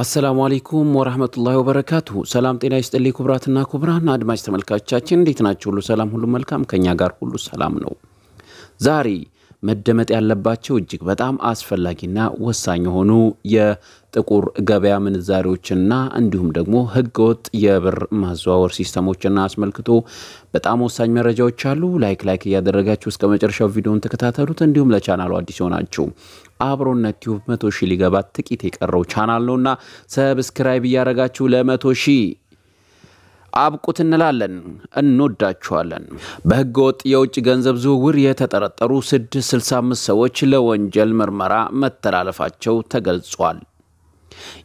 አሰላሙ አሌይኩም ወረህመቱላሂ ወበረካቱሁ። ሰላም ጤና ይስጥልኝ ክቡራትና ክቡራን አድማጭ ተመልካቾቻችን እንዴት ናቸው ሁሉ ሰላም፣ ሁሉ መልካም፣ ከእኛ ጋር ሁሉ ሰላም ነው። ዛሬ መደመጥ ያለባቸው እጅግ በጣም አስፈላጊና ወሳኝ የሆኑ የጥቁር ገበያ ምንዛሪዎችና እንዲሁም ደግሞ ህገወጥ የብር ማዘዋወር ሲስተሞችና አስመልክቶ በጣም ወሳኝ መረጃዎች አሉ። ላይክ ላይክ እያደረጋችሁ እስከ መጨረሻው ቪዲዮን ተከታተሉት። እንዲሁም ለቻናሉ አዲስ የሆናችሁ አብሮነት ቲዩብ መቶ ሺህ ሊገባ ጥቂት የቀረው ቻናል ነውና ሰብስክራይብ እያደረጋችሁ ለመቶ ሺህ አብቁት እንላለን። እንወዳችኋለን። በህገ ወጥ የውጭ ገንዘብ ዝውውር የተጠረጠሩ 665 ሰዎች ለወንጀል ምርመራ መተላለፋቸው ተገልጿል።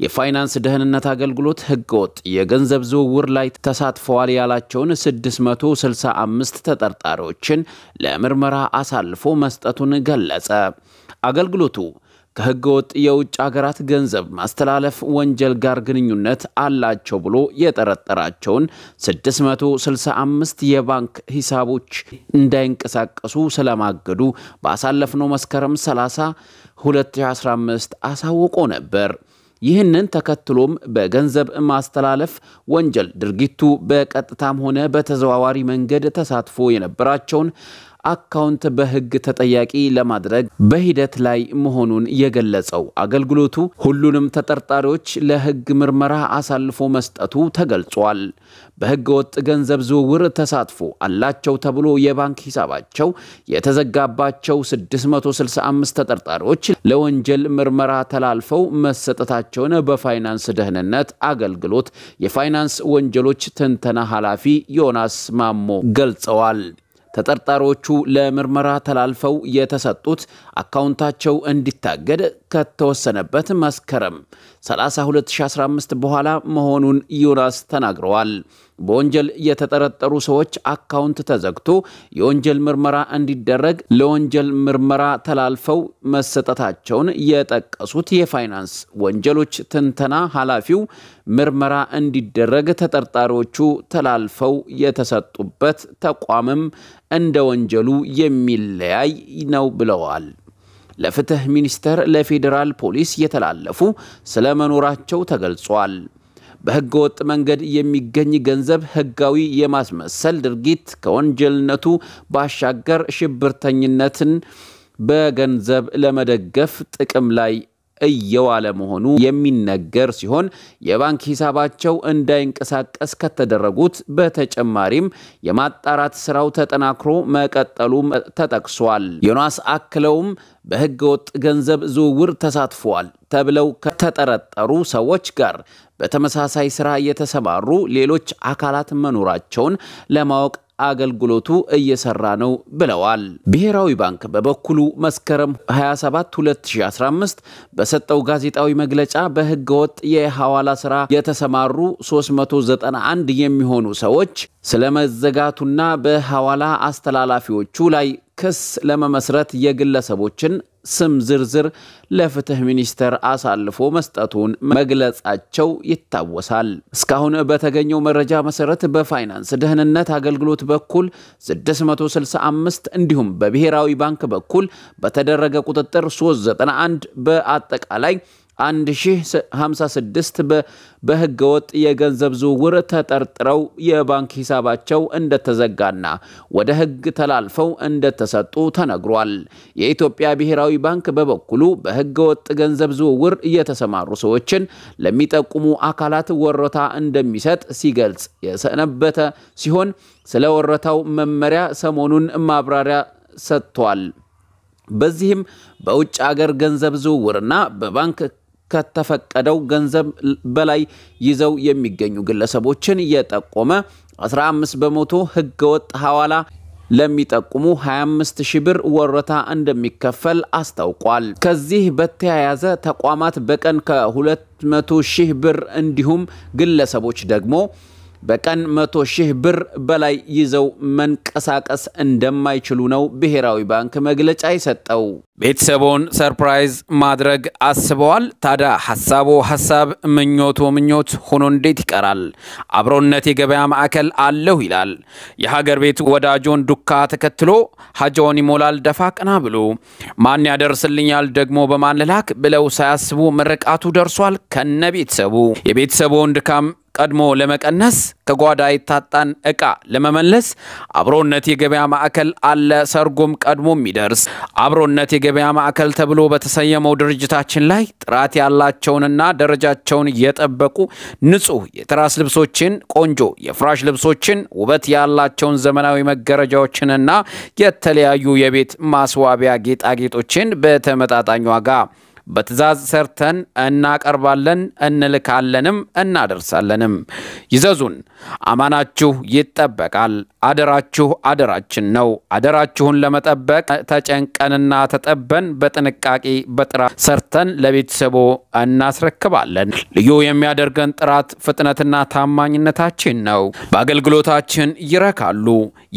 የፋይናንስ ደህንነት አገልግሎት ህገወጥ የገንዘብ ዝውውር ላይ ተሳትፈዋል ያላቸውን 665 ተጠርጣሪዎችን ለምርመራ አሳልፎ መስጠቱን ገለጸ። አገልግሎቱ ከህገወጥ የውጭ ሀገራት ገንዘብ ማስተላለፍ ወንጀል ጋር ግንኙነት አላቸው ብሎ የጠረጠራቸውን 665 የባንክ ሂሳቦች እንዳይንቀሳቀሱ ስለማገዱ ባሳለፍነው መስከረም 30 2015 አሳውቆ ነበር። ይህንን ተከትሎም በገንዘብ ማስተላለፍ ወንጀል ድርጊቱ በቀጥታም ሆነ በተዘዋዋሪ መንገድ ተሳትፎ የነበራቸውን አካውንት በህግ ተጠያቂ ለማድረግ በሂደት ላይ መሆኑን የገለጸው አገልግሎቱ ሁሉንም ተጠርጣሪዎች ለህግ ምርመራ አሳልፎ መስጠቱ ተገልጿል። በህገ ወጥ ገንዘብ ዝውውር ተሳትፎ አላቸው ተብሎ የባንክ ሂሳባቸው የተዘጋባቸው 665 ተጠርጣሪዎች ለወንጀል ምርመራ ተላልፈው መሰጠታቸውን በፋይናንስ ደህንነት አገልግሎት የፋይናንስ ወንጀሎች ትንተና ኃላፊ ዮናስ ማሞ ገልጸዋል። ተጠርጣሪዎቹ ለምርመራ ተላልፈው የተሰጡት አካውንታቸው እንዲታገድ ከተወሰነበት መስከረም 30 2015 በኋላ መሆኑን ዩናስ ተናግረዋል። በወንጀል የተጠረጠሩ ሰዎች አካውንት ተዘግቶ የወንጀል ምርመራ እንዲደረግ ለወንጀል ምርመራ ተላልፈው መሰጠታቸውን የጠቀሱት የፋይናንስ ወንጀሎች ትንተና ኃላፊው ምርመራ እንዲደረግ ተጠርጣሪዎቹ ተላልፈው የተሰጡበት ተቋምም እንደ ወንጀሉ የሚለያይ ነው ብለዋል። ለፍትህ ሚኒስቴር፣ ለፌዴራል ፖሊስ የተላለፉ ስለመኖራቸው ተገልጿል። በህገ ወጥ መንገድ የሚገኝ ገንዘብ ህጋዊ የማስመሰል ድርጊት ከወንጀልነቱ ባሻገር ሽብርተኝነትን በገንዘብ ለመደገፍ ጥቅም ላይ እየዋለ መሆኑ የሚነገር ሲሆን የባንክ ሂሳባቸው እንዳይንቀሳቀስ ከተደረጉት በተጨማሪም የማጣራት ስራው ተጠናክሮ መቀጠሉም ተጠቅሷል። ዮናስ አክለውም በህገ ወጥ ገንዘብ ዝውውር ተሳትፈዋል ተብለው ከተጠረጠሩ ሰዎች ጋር በተመሳሳይ ስራ የተሰማሩ ሌሎች አካላት መኖራቸውን ለማወቅ አገልግሎቱ እየሰራ ነው ብለዋል። ብሔራዊ ባንክ በበኩሉ መስከረም 27 2015 በሰጠው ጋዜጣዊ መግለጫ በህገወጥ የሐዋላ ስራ የተሰማሩ 391 የሚሆኑ ሰዎች ስለመዘጋቱና በሐዋላ አስተላላፊዎቹ ላይ ክስ ለመመስረት የግለሰቦችን ስም ዝርዝር ለፍትህ ሚኒስቴር አሳልፎ መስጠቱን መግለጻቸው ይታወሳል። እስካሁን በተገኘው መረጃ መሰረት በፋይናንስ ደህንነት አገልግሎት በኩል 665 እንዲሁም በብሔራዊ ባንክ በኩል በተደረገ ቁጥጥር 391 በአጠቃላይ 1056 በህገ ወጥ የገንዘብ ዝውውር ተጠርጥረው የባንክ ሂሳባቸው እንደተዘጋና ወደ ህግ ተላልፈው እንደተሰጡ ተነግሯል። የኢትዮጵያ ብሔራዊ ባንክ በበኩሉ በህገ ወጥ ገንዘብ ዝውውር የተሰማሩ ሰዎችን ለሚጠቁሙ አካላት ወረታ እንደሚሰጥ ሲገልጽ የሰነበተ ሲሆን ስለ ወረታው መመሪያ ሰሞኑን ማብራሪያ ሰጥቷል። በዚህም በውጭ አገር ገንዘብ ዝውውርና በባንክ ከተፈቀደው ገንዘብ በላይ ይዘው የሚገኙ ግለሰቦችን የጠቆመ 15 በመቶ ህገወጥ ሐዋላ ለሚጠቁሙ 25 ሺህ ብር ወረታ እንደሚከፈል አስታውቋል። ከዚህ በተያያዘ ተቋማት በቀን ከ200 ሺህ ብር እንዲሁም ግለሰቦች ደግሞ በቀን መቶ ሺህ ብር በላይ ይዘው መንቀሳቀስ እንደማይችሉ ነው ብሔራዊ ባንክ መግለጫ የሰጠው። ቤተሰቦን ሰርፕራይዝ ማድረግ አስበዋል? ታዲያ ሀሳቦ ሀሳብ ምኞቶ ምኞት ሆኖ እንዴት ይቀራል? አብሮነት የገበያ ማዕከል አለሁ ይላል። የሀገር ቤት ወዳጆን ዱካ ተከትሎ ሀጃውን ይሞላል ደፋ ቀና ብሎ ማን ያደርስልኛል ደግሞ በማን ልላክ ብለው ሳያስቡ ምርቃቱ ደርሷል ከነ ቤተሰቡ የቤተሰቦን ድካም ቀድሞ ለመቀነስ ከጓዳ የታጣን እቃ ለመመለስ አብሮነት የገበያ ማዕከል አለ። ሰርጎም ቀድሞ የሚደርስ አብሮነት የገበያ ማዕከል ተብሎ በተሰየመው ድርጅታችን ላይ ጥራት ያላቸውንና ደረጃቸውን የጠበቁ ንጹህ የትራስ ልብሶችን፣ ቆንጆ የፍራሽ ልብሶችን፣ ውበት ያላቸውን ዘመናዊ መጋረጃዎችንና የተለያዩ የቤት ማስዋቢያ ጌጣጌጦችን በተመጣጣኝ ዋጋ በትእዛዝ ሰርተን እናቀርባለን፣ እንልካለንም እናደርሳለንም። ይዘዙን፣ አማናችሁ ይጠበቃል፣ አደራችሁ አደራችን ነው። አደራችሁን ለመጠበቅ ተጨንቀንና ተጠበን በጥንቃቄ በጥራት ሰርተን ለቤተሰቡ እናስረክባለን። ልዩ የሚያደርገን ጥራት፣ ፍጥነትና ታማኝነታችን ነው። በአገልግሎታችን ይረካሉ፣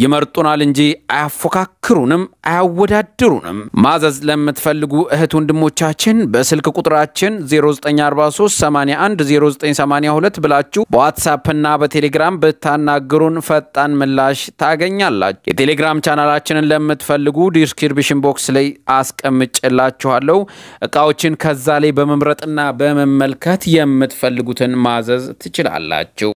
ይመርጡናል እንጂ አያፎካክሩንም፣ አያወዳድሩንም። ማዘዝ ለምትፈልጉ እህት ወንድሞቻችን በስልክ ቁጥራችን 0943810982 ብላችሁ በዋትሳፕና በቴሌግራም ብታናግሩን ፈጣን ምላሽ ምላሽ ታገኛላችሁ። የቴሌግራም ቻናላችንን ለምትፈልጉ ዲስክሪፕሽን ቦክስ ላይ አስቀምጭላችኋለሁ። እቃዎችን ከዛ ላይ በመምረጥና በመመልከት የምትፈልጉትን ማዘዝ ትችላላችሁ።